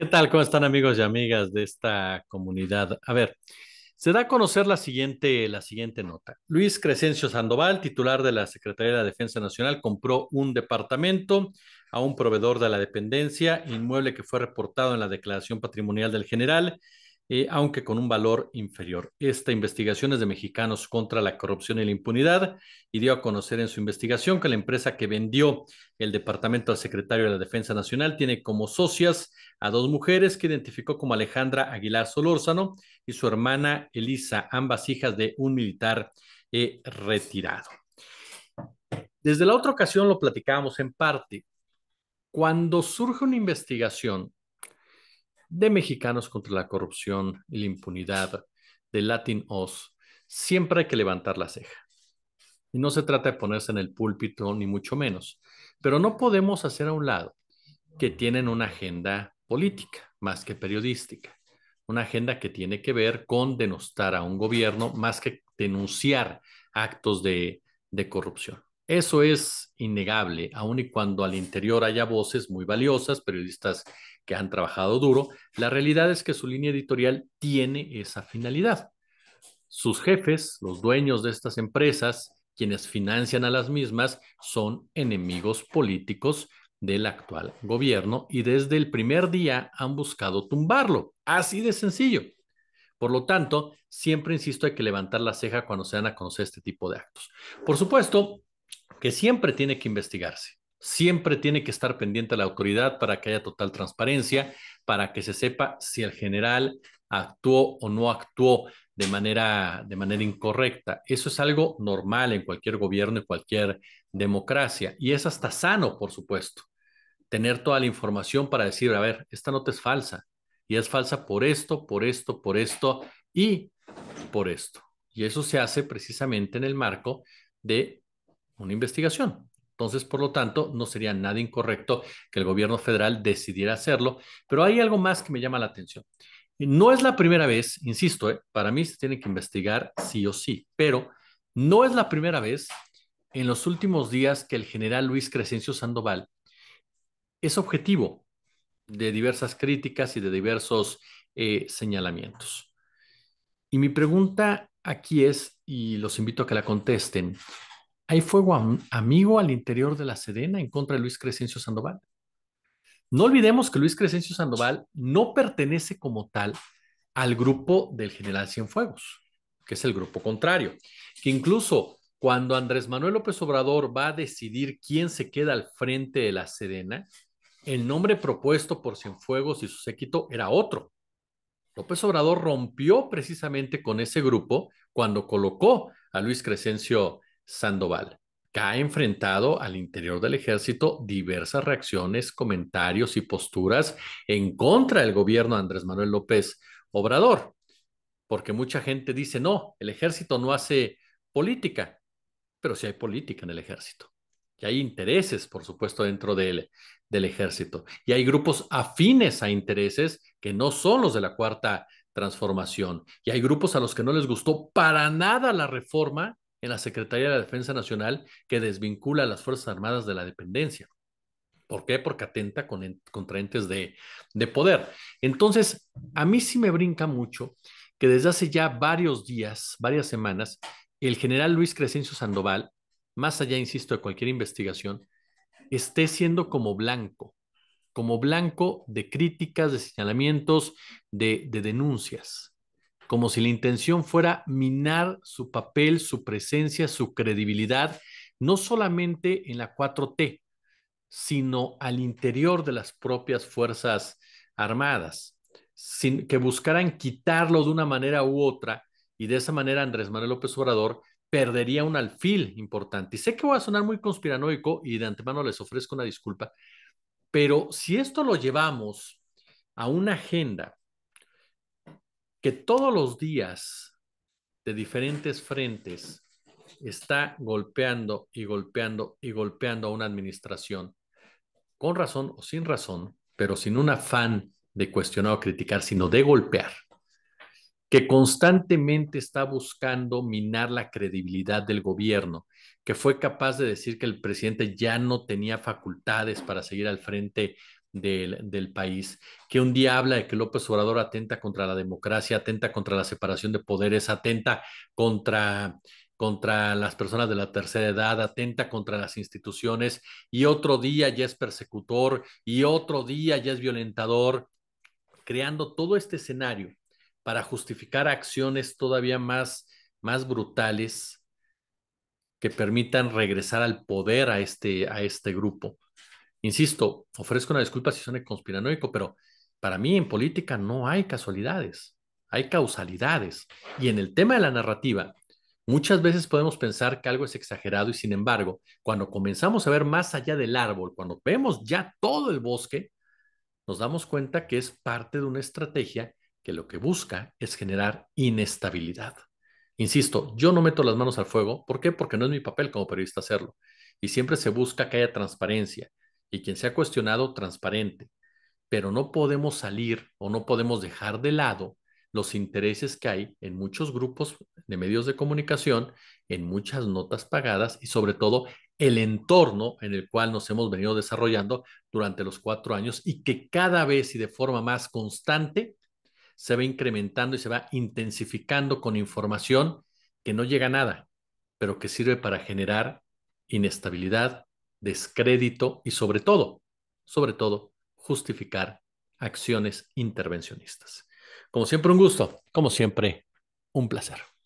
¿Qué tal? ¿Cómo están amigos y amigas de esta comunidad? A ver, se da a conocer la siguiente, la siguiente nota. Luis Crescencio Sandoval, titular de la Secretaría de la Defensa Nacional, compró un departamento a un proveedor de la dependencia, inmueble que fue reportado en la declaración patrimonial del general eh, aunque con un valor inferior. Esta investigación es de Mexicanos contra la Corrupción y la Impunidad y dio a conocer en su investigación que la empresa que vendió el departamento al secretario de la Defensa Nacional tiene como socias a dos mujeres que identificó como Alejandra Aguilar Solórzano y su hermana Elisa, ambas hijas de un militar eh, retirado. Desde la otra ocasión lo platicábamos en parte. Cuando surge una investigación, de Mexicanos contra la Corrupción y la Impunidad, de Latin Oz, siempre hay que levantar la ceja. Y no se trata de ponerse en el púlpito, ni mucho menos. Pero no podemos hacer a un lado que tienen una agenda política más que periodística. Una agenda que tiene que ver con denostar a un gobierno más que denunciar actos de, de corrupción. Eso es innegable, aun y cuando al interior haya voces muy valiosas, periodistas que han trabajado duro, la realidad es que su línea editorial tiene esa finalidad. Sus jefes, los dueños de estas empresas, quienes financian a las mismas, son enemigos políticos del actual gobierno y desde el primer día han buscado tumbarlo. Así de sencillo. Por lo tanto, siempre insisto, hay que levantar la ceja cuando se dan a conocer este tipo de actos. Por supuesto, que siempre tiene que investigarse, siempre tiene que estar pendiente la autoridad para que haya total transparencia, para que se sepa si el general actuó o no actuó de manera, de manera incorrecta. Eso es algo normal en cualquier gobierno en cualquier democracia. Y es hasta sano, por supuesto, tener toda la información para decir, a ver, esta nota es falsa. Y es falsa por esto, por esto, por esto y por esto. Y eso se hace precisamente en el marco de una investigación. Entonces, por lo tanto, no sería nada incorrecto que el gobierno federal decidiera hacerlo, pero hay algo más que me llama la atención. No es la primera vez, insisto, eh, para mí se tiene que investigar sí o sí, pero no es la primera vez en los últimos días que el general Luis Crescencio Sandoval es objetivo de diversas críticas y de diversos eh, señalamientos. Y mi pregunta aquí es, y los invito a que la contesten, hay fuego amigo al interior de la Sedena en contra de Luis Crescencio Sandoval. No olvidemos que Luis Crescencio Sandoval no pertenece como tal al grupo del general Cienfuegos, que es el grupo contrario, que incluso cuando Andrés Manuel López Obrador va a decidir quién se queda al frente de la Sedena, el nombre propuesto por Cienfuegos y su séquito era otro. López Obrador rompió precisamente con ese grupo cuando colocó a Luis Crescencio Sandoval, que ha enfrentado al interior del ejército diversas reacciones, comentarios y posturas en contra del gobierno de Andrés Manuel López Obrador, porque mucha gente dice, no, el ejército no hace política, pero sí hay política en el ejército. Y hay intereses, por supuesto, dentro del, del ejército. Y hay grupos afines a intereses que no son los de la cuarta transformación. Y hay grupos a los que no les gustó para nada la reforma en la Secretaría de la Defensa Nacional que desvincula a las Fuerzas Armadas de la dependencia. ¿Por qué? Porque atenta contra entes de, poder. Entonces, a mí sí me brinca mucho que desde hace ya varios días, varias semanas, el general Luis Crescencio Sandoval, más allá, insisto, de cualquier investigación, esté siendo como blanco, como blanco de críticas, de señalamientos, de denuncias como si la intención fuera minar su papel, su presencia, su credibilidad, no solamente en la 4T, sino al interior de las propias Fuerzas Armadas, sin, que buscaran quitarlo de una manera u otra, y de esa manera Andrés Manuel López Obrador perdería un alfil importante. Y sé que voy a sonar muy conspiranoico y de antemano les ofrezco una disculpa, pero si esto lo llevamos a una agenda que todos los días de diferentes frentes está golpeando y golpeando y golpeando a una administración, con razón o sin razón, pero sin un afán de cuestionar o criticar, sino de golpear que constantemente está buscando minar la credibilidad del gobierno, que fue capaz de decir que el presidente ya no tenía facultades para seguir al frente del, país, que un día habla de que López Obrador atenta contra la democracia, atenta contra la separación de poderes, atenta contra contra las personas de la tercera edad, atenta contra las instituciones, y otro día ya es persecutor, y otro día ya es violentador, creando todo este escenario para justificar acciones todavía más, más brutales que permitan regresar al poder a este, a este grupo. Insisto, ofrezco una disculpa si suene conspiranoico, pero para mí en política no hay casualidades, hay causalidades. Y en el tema de la narrativa, muchas veces podemos pensar que algo es exagerado y sin embargo, cuando comenzamos a ver más allá del árbol, cuando vemos ya todo el bosque, nos damos cuenta que es parte de una estrategia lo que busca es generar inestabilidad. Insisto, yo no meto las manos al fuego. ¿Por qué? Porque no es mi papel como periodista hacerlo. Y siempre se busca que haya transparencia y quien sea cuestionado, transparente. Pero no podemos salir o no podemos dejar de lado los intereses que hay en muchos grupos de medios de comunicación, en muchas notas pagadas y sobre todo el entorno en el cual nos hemos venido desarrollando durante los cuatro años y que cada vez y de forma más constante se va incrementando y se va intensificando con información que no llega a nada, pero que sirve para generar inestabilidad, descrédito y sobre todo, sobre todo, justificar acciones intervencionistas. Como siempre, un gusto. Como siempre, un placer.